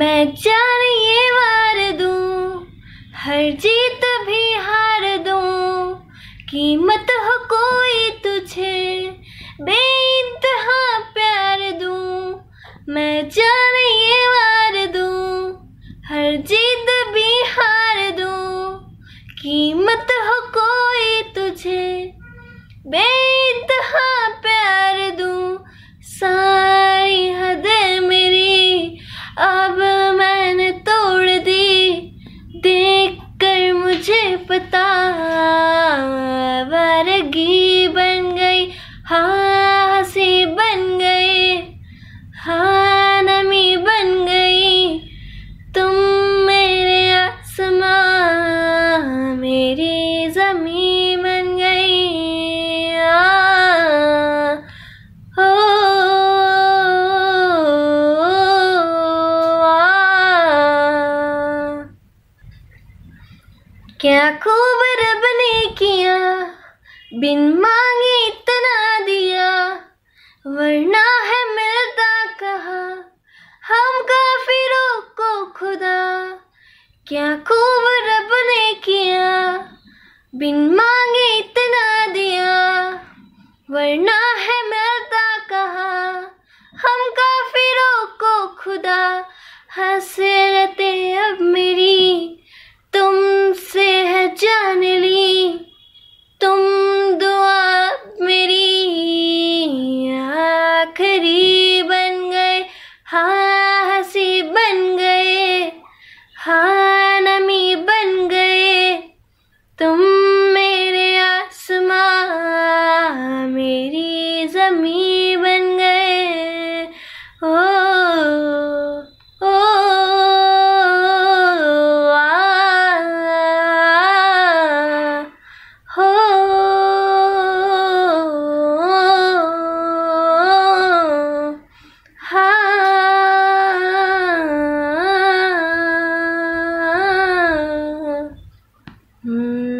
मैं जान ये वार दूँ हर जीत भी हार दूँ कीमत हो कोई तुझे बेइंतहा प्यार दूँ मैं जान ये वार दूँ हर जीत भी हार दूँ कीमत हो कोई तुझे बेइंतहा प्यार दूँ सा बन गई क्या खूब रब ने किया बिन मांगे इतना दिया वरना है मिलता कहा हम काफिरों को खुदा क्या खूब रब बिन मांगे इतना दिया वरना है मिलता कहा हम काफिरों को खुदा रहते अब मेरी तुमसे है जान ली तुम दुआ मेरी बन शमी बन गए ओ, ओ, ओ आ, हो हा hmm.